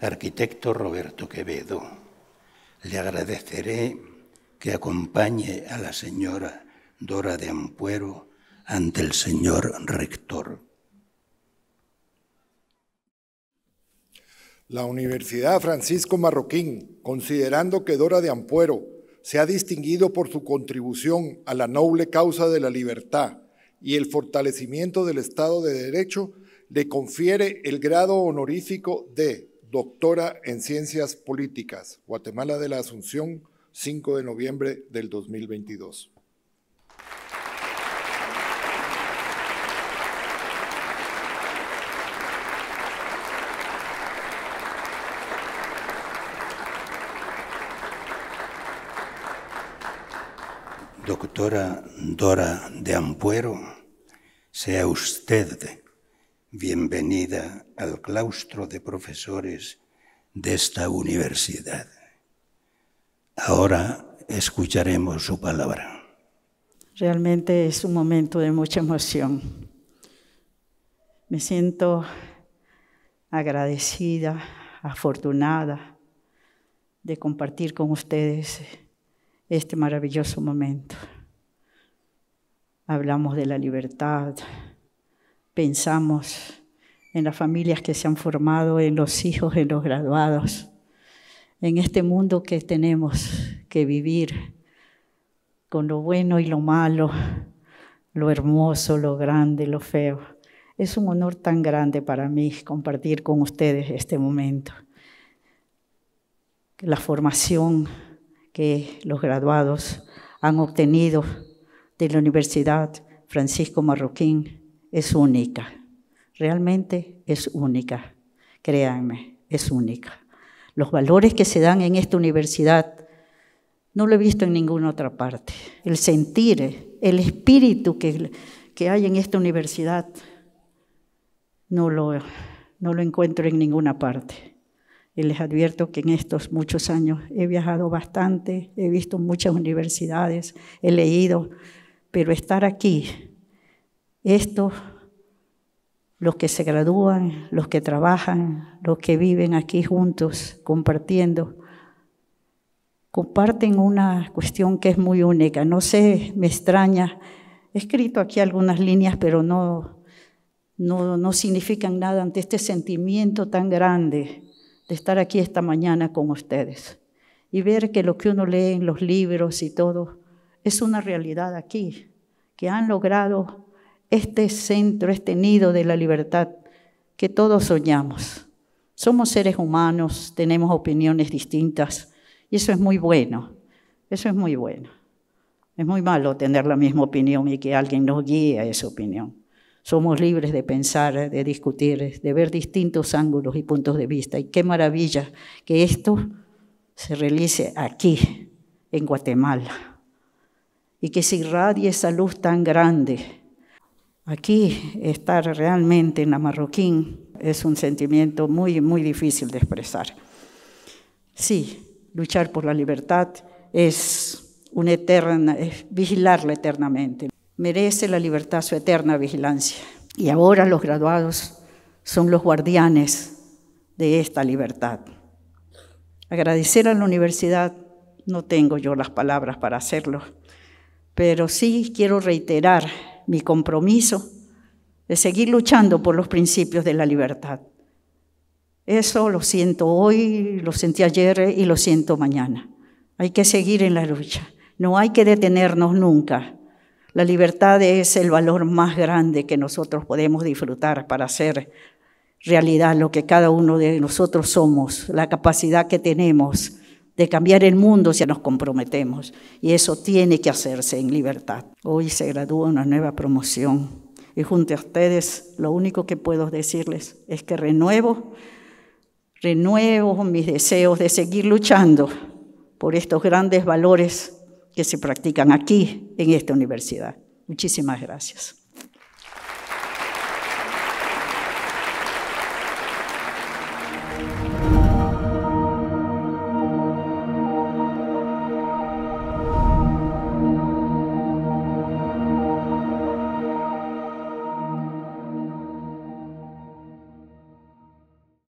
arquitecto Roberto Quevedo. Le agradeceré que acompañe a la señora Dora de Ampuero ante el señor rector. La Universidad Francisco Marroquín, considerando que Dora de Ampuero se ha distinguido por su contribución a la noble causa de la libertad y el fortalecimiento del Estado de Derecho, le confiere el grado honorífico de doctora en Ciencias Políticas, Guatemala de la Asunción, 5 de noviembre del 2022. Doctora Dora de Ampuero, sea usted bienvenida al claustro de profesores de esta universidad. Ahora escucharemos su palabra. Realmente es un momento de mucha emoción. Me siento agradecida, afortunada de compartir con ustedes este maravilloso momento. Hablamos de la libertad, pensamos en las familias que se han formado, en los hijos, en los graduados, en este mundo que tenemos que vivir con lo bueno y lo malo, lo hermoso, lo grande, lo feo. Es un honor tan grande para mí compartir con ustedes este momento. La formación que los graduados han obtenido de la Universidad Francisco Marroquín es única, realmente es única, créanme, es única. Los valores que se dan en esta universidad no lo he visto en ninguna otra parte. El sentir, el espíritu que, hay en esta universidad, no lo, no lo encuentro en ninguna parte. Y les advierto que en estos muchos años he viajado bastante, he visto muchas universidades, he leído, pero estar aquí estos, los que se gradúan, los que trabajan, los que viven aquí juntos, compartiendo, comparten una cuestión que es muy única. No sé, me extraña. He escrito aquí algunas líneas, pero no, no, no significan nada ante este sentimiento tan grande de estar aquí esta mañana con ustedes y ver que lo que uno lee en los libros y todo es una realidad aquí, que han logrado este centro, este nido de la libertad que todos soñamos. Somos seres humanos, tenemos opiniones distintas y eso es muy bueno, eso es muy bueno. Es muy malo tener la misma opinión y que alguien nos guíe a esa opinión. Somos libres de pensar, de discutir, de ver distintos ángulos y puntos de vista. Y qué maravilla que esto se realice aquí, en Guatemala, y que se irradie esa luz tan grande Aquí estar realmente en la Marroquín es un sentimiento muy, muy difícil de expresar. Sí, luchar por la libertad es una eterna, es vigilarla eternamente. Merece la libertad su eterna vigilancia. Y ahora los graduados son los guardianes de esta libertad. Agradecer a la universidad, no tengo yo las palabras para hacerlo, pero sí quiero reiterar mi compromiso de seguir luchando por los principios de la libertad. Eso lo siento hoy, lo sentí ayer y lo siento mañana. Hay que seguir en la lucha. No hay que detenernos nunca. La libertad es el valor más grande que nosotros podemos disfrutar para hacer realidad lo que cada uno de nosotros somos, la capacidad que tenemos de cambiar el mundo si nos comprometemos. Y eso tiene que hacerse en libertad. Hoy se gradúa una nueva promoción. Y junto a ustedes, lo único que puedo decirles es que renuevo, renuevo mis deseos de seguir luchando por estos grandes valores que se practican aquí, en esta universidad. Muchísimas gracias.